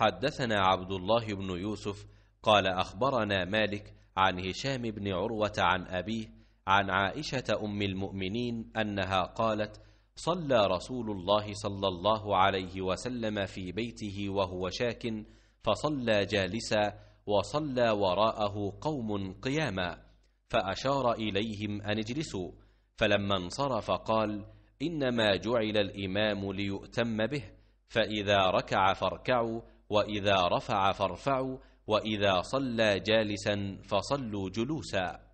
حدثنا عبد الله بن يوسف قال اخبرنا مالك عن هشام بن عروه عن ابيه عن عائشه ام المؤمنين انها قالت صلى رسول الله صلى الله عليه وسلم في بيته وهو شاك فصلى جالسا وصلى وراءه قوم قياما فاشار اليهم ان اجلسوا فلما انصرف قال انما جعل الامام ليؤتم به فاذا ركع فاركعوا وإذا رفع فارفعوا وإذا صلى جالسا فصلوا جلوسا